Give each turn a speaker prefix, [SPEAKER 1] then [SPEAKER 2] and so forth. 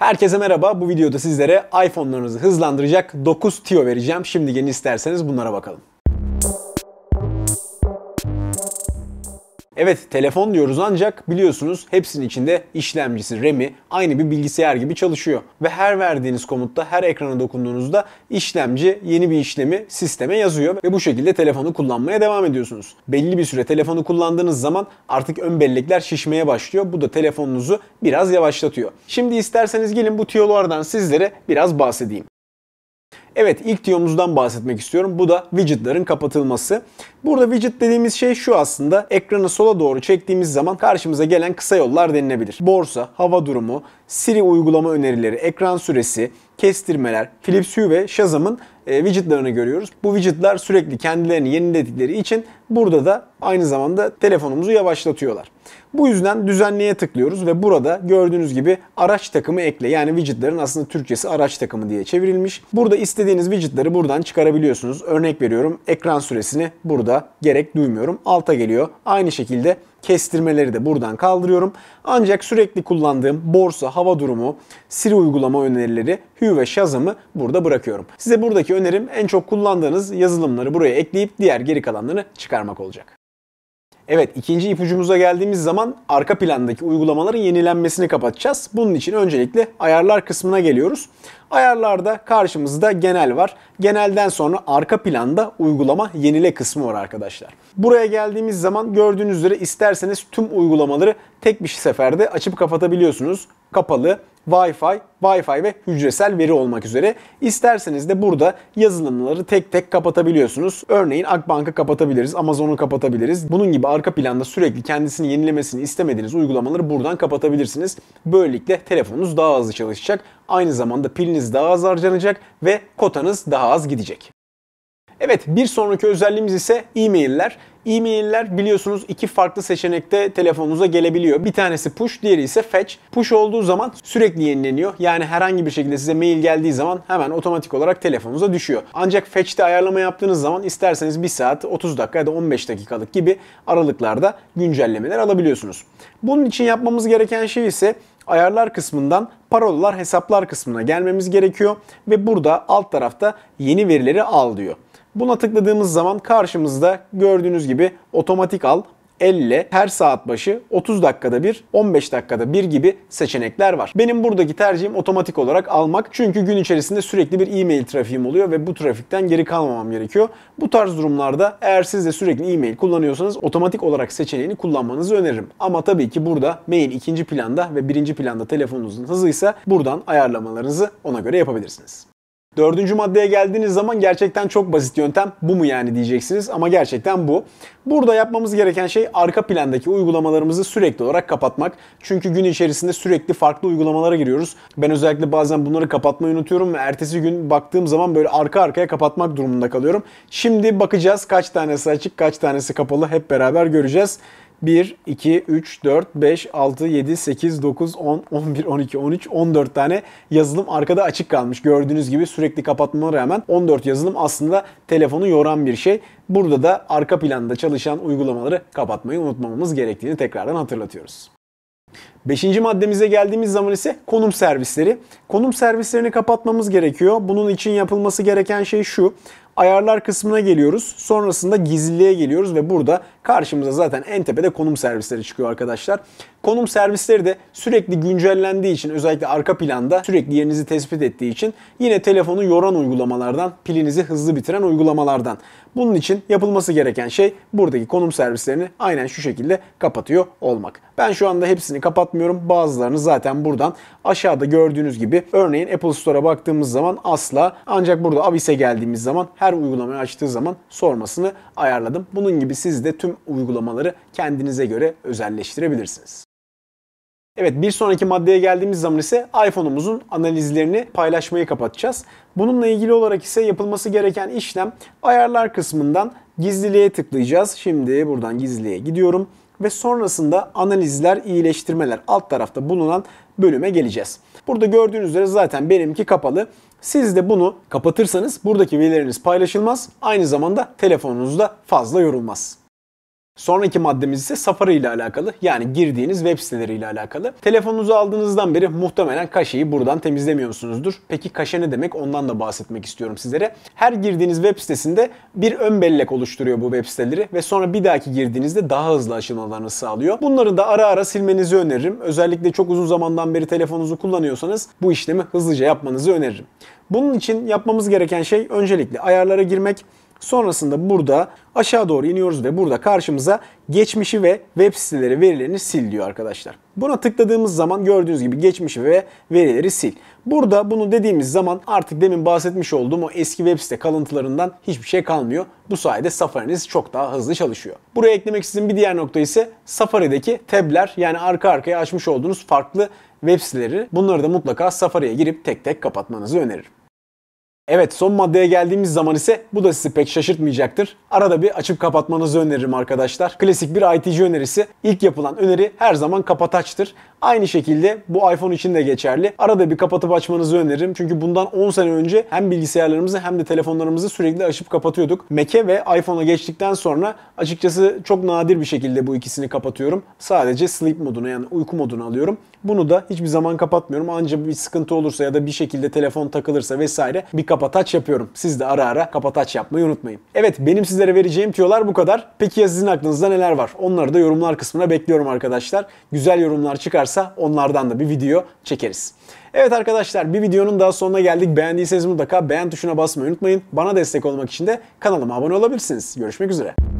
[SPEAKER 1] Herkese merhaba. Bu videoda sizlere iPhone'larınızı hızlandıracak 9 tiyo vereceğim. Şimdi gelin isterseniz bunlara bakalım. Evet telefon diyoruz ancak biliyorsunuz hepsinin içinde işlemcisi, RAM'i aynı bir bilgisayar gibi çalışıyor. Ve her verdiğiniz komutta, her ekrana dokunduğunuzda işlemci yeni bir işlemi sisteme yazıyor ve bu şekilde telefonu kullanmaya devam ediyorsunuz. Belli bir süre telefonu kullandığınız zaman artık ön bellekler şişmeye başlıyor. Bu da telefonunuzu biraz yavaşlatıyor. Şimdi isterseniz gelin bu tüyolardan sizlere biraz bahsedeyim. Evet ilk tiyomuzdan bahsetmek istiyorum. Bu da widgetlerin kapatılması. Burada widget dediğimiz şey şu aslında. Ekranı sola doğru çektiğimiz zaman karşımıza gelen kısa yollar denilebilir. Borsa, hava durumu, Siri uygulama önerileri, ekran süresi, kestirmeler, Philips Hue ve Shazam'ın e, widgetlarını görüyoruz. Bu widgetler sürekli kendilerini yeniledikleri için burada da aynı zamanda telefonumuzu yavaşlatıyorlar. Bu yüzden düzenleye tıklıyoruz ve burada gördüğünüz gibi araç takımı ekle. Yani widgetlerin aslında Türkçesi araç takımı diye çevrilmiş. Burada istediğiniz widgetleri buradan çıkarabiliyorsunuz. Örnek veriyorum ekran süresini burada gerek duymuyorum. Alta geliyor. Aynı şekilde kestirmeleri de buradan kaldırıyorum. Ancak sürekli kullandığım borsa, hava durumu, Siri uygulama önerileri, Hue ve Shazam'ı burada bırakıyorum. Size buradaki önerim en çok kullandığınız yazılımları buraya ekleyip diğer geri kalanlarını çıkarmak olacak. Evet ikinci ipucumuza geldiğimiz zaman arka plandaki uygulamaların yenilenmesini kapatacağız. Bunun için öncelikle ayarlar kısmına geliyoruz. Ayarlarda karşımızda genel var. Genelden sonra arka planda uygulama yenile kısmı var arkadaşlar. Buraya geldiğimiz zaman gördüğünüz üzere isterseniz tüm uygulamaları tek bir seferde açıp kapatabiliyorsunuz. Kapalı, Wi-Fi, Wi-Fi ve hücresel veri olmak üzere. İsterseniz de burada yazılımları tek tek kapatabiliyorsunuz. Örneğin Akbank'ı kapatabiliriz, Amazon'u kapatabiliriz. Bunun gibi arka planda sürekli kendisini yenilemesini istemediğiniz uygulamaları buradan kapatabilirsiniz. Böylelikle telefonunuz daha hızlı çalışacak. Aynı zamanda piliniz daha az harcanacak ve kotanız daha az gidecek. Evet bir sonraki özelliğimiz ise e-mailler. E-mailler biliyorsunuz iki farklı seçenekte telefonunuza gelebiliyor. Bir tanesi push, diğeri ise fetch. Push olduğu zaman sürekli yenileniyor. Yani herhangi bir şekilde size mail geldiği zaman hemen otomatik olarak telefonunuza düşüyor. Ancak fetch'te ayarlama yaptığınız zaman isterseniz 1 saat 30 dakika ya da 15 dakikalık gibi aralıklarda güncellemeler alabiliyorsunuz. Bunun için yapmamız gereken şey ise ayarlar kısmından parolalar hesaplar kısmına gelmemiz gerekiyor ve burada alt tarafta yeni verileri al diyor. Buna tıkladığımız zaman karşımızda gördüğünüz gibi otomatik al, elle her saat başı 30 dakikada bir, 15 dakikada bir gibi seçenekler var. Benim buradaki tercihim otomatik olarak almak. Çünkü gün içerisinde sürekli bir e-mail trafiğim oluyor ve bu trafikten geri kalmamam gerekiyor. Bu tarz durumlarda eğer siz de sürekli e-mail kullanıyorsanız otomatik olarak seçeneğini kullanmanızı öneririm. Ama tabii ki burada mail ikinci planda ve birinci planda telefonunuzun hızıysa buradan ayarlamalarınızı ona göre yapabilirsiniz. Dördüncü maddeye geldiğiniz zaman gerçekten çok basit yöntem bu mu yani diyeceksiniz ama gerçekten bu. Burada yapmamız gereken şey arka plandaki uygulamalarımızı sürekli olarak kapatmak. Çünkü gün içerisinde sürekli farklı uygulamalara giriyoruz. Ben özellikle bazen bunları kapatmayı unutuyorum ve ertesi gün baktığım zaman böyle arka arkaya kapatmak durumunda kalıyorum. Şimdi bakacağız kaç tanesi açık kaç tanesi kapalı hep beraber göreceğiz. 1, 2, 3, 4, 5, 6, 7, 8, 9, 10, 11, 12, 13, 14 tane yazılım arkada açık kalmış. Gördüğünüz gibi sürekli kapatmama rağmen 14 yazılım aslında telefonu yoran bir şey. Burada da arka planda çalışan uygulamaları kapatmayı unutmamamız gerektiğini tekrardan hatırlatıyoruz. Beşinci maddemize geldiğimiz zaman ise konum servisleri. Konum servislerini kapatmamız gerekiyor. Bunun için yapılması gereken şey şu ayarlar kısmına geliyoruz. Sonrasında gizliliğe geliyoruz ve burada karşımıza zaten en tepede konum servisleri çıkıyor arkadaşlar. Konum servisleri de sürekli güncellendiği için özellikle arka planda sürekli yerinizi tespit ettiği için yine telefonu yoran uygulamalardan, pilinizi hızlı bitiren uygulamalardan. Bunun için yapılması gereken şey buradaki konum servislerini aynen şu şekilde kapatıyor olmak. Ben şu anda hepsini kapatmıyorum. Bazılarını zaten buradan aşağıda gördüğünüz gibi örneğin Apple Store'a baktığımız zaman asla ancak burada Avis'e geldiğimiz zaman her her uygulamayı açtığı zaman sormasını ayarladım. Bunun gibi siz de tüm uygulamaları kendinize göre özelleştirebilirsiniz. Evet bir sonraki maddeye geldiğimiz zaman ise iPhone'umuzun analizlerini paylaşmayı kapatacağız. Bununla ilgili olarak ise yapılması gereken işlem ayarlar kısmından gizliliğe tıklayacağız. Şimdi buradan gizliliğe gidiyorum ve sonrasında analizler, iyileştirmeler alt tarafta bulunan bölüme geleceğiz. Burada gördüğünüz üzere zaten benimki kapalı. Siz de bunu kapatırsanız buradaki verileriniz paylaşılmaz. Aynı zamanda telefonunuz da fazla yorulmaz. Sonraki maddemiz ise Safari ile alakalı yani girdiğiniz web siteleri ile alakalı. Telefonunuzu aldığınızdan beri muhtemelen kaşeyi buradan temizlemiyorsunuzdur. Peki kaşe ne demek ondan da bahsetmek istiyorum sizlere. Her girdiğiniz web sitesinde bir ön bellek oluşturuyor bu web siteleri ve sonra bir dahaki girdiğinizde daha hızlı açılmalarını sağlıyor. Bunları da ara ara silmenizi öneririm. Özellikle çok uzun zamandan beri telefonunuzu kullanıyorsanız bu işlemi hızlıca yapmanızı öneririm. Bunun için yapmamız gereken şey öncelikle ayarlara girmek, Sonrasında burada aşağı doğru iniyoruz ve burada karşımıza geçmişi ve web siteleri verilerini sil diyor arkadaşlar. Buna tıkladığımız zaman gördüğünüz gibi geçmişi ve verileri sil. Burada bunu dediğimiz zaman artık demin bahsetmiş olduğum o eski web site kalıntılarından hiçbir şey kalmıyor. Bu sayede Safari'niz çok daha hızlı çalışıyor. Buraya eklemek istediğim bir diğer nokta ise Safari'deki tabler yani arka arkaya açmış olduğunuz farklı web siteleri. Bunları da mutlaka Safari'ye girip tek tek kapatmanızı öneririm. Evet son maddeye geldiğimiz zaman ise bu da sizi pek şaşırtmayacaktır. Arada bir açıp kapatmanızı öneririm arkadaşlar. Klasik bir ITC önerisi. İlk yapılan öneri her zaman kapataçtır. Aynı şekilde bu iPhone için de geçerli. Arada bir kapatıp açmanızı öneririm. Çünkü bundan 10 sene önce hem bilgisayarlarımızı hem de telefonlarımızı sürekli açıp kapatıyorduk. Mac'e ve iPhone'a geçtikten sonra açıkçası çok nadir bir şekilde bu ikisini kapatıyorum. Sadece sleep moduna yani uyku moduna alıyorum. Bunu da hiçbir zaman kapatmıyorum. Ancak bir sıkıntı olursa ya da bir şekilde telefon takılırsa vesaire bir kapataç yapıyorum. Siz de ara ara kapataç yapmayı unutmayın. Evet benim sizlere vereceğim tüyolar bu kadar. Peki ya sizin aklınızda neler var? Onları da yorumlar kısmına bekliyorum arkadaşlar. Güzel yorumlar çıkarsa onlardan da bir video çekeriz. Evet arkadaşlar bir videonun daha sonuna geldik. Beğendiyseniz mutlaka beğen tuşuna basmayı unutmayın. Bana destek olmak için de kanalıma abone olabilirsiniz. Görüşmek üzere.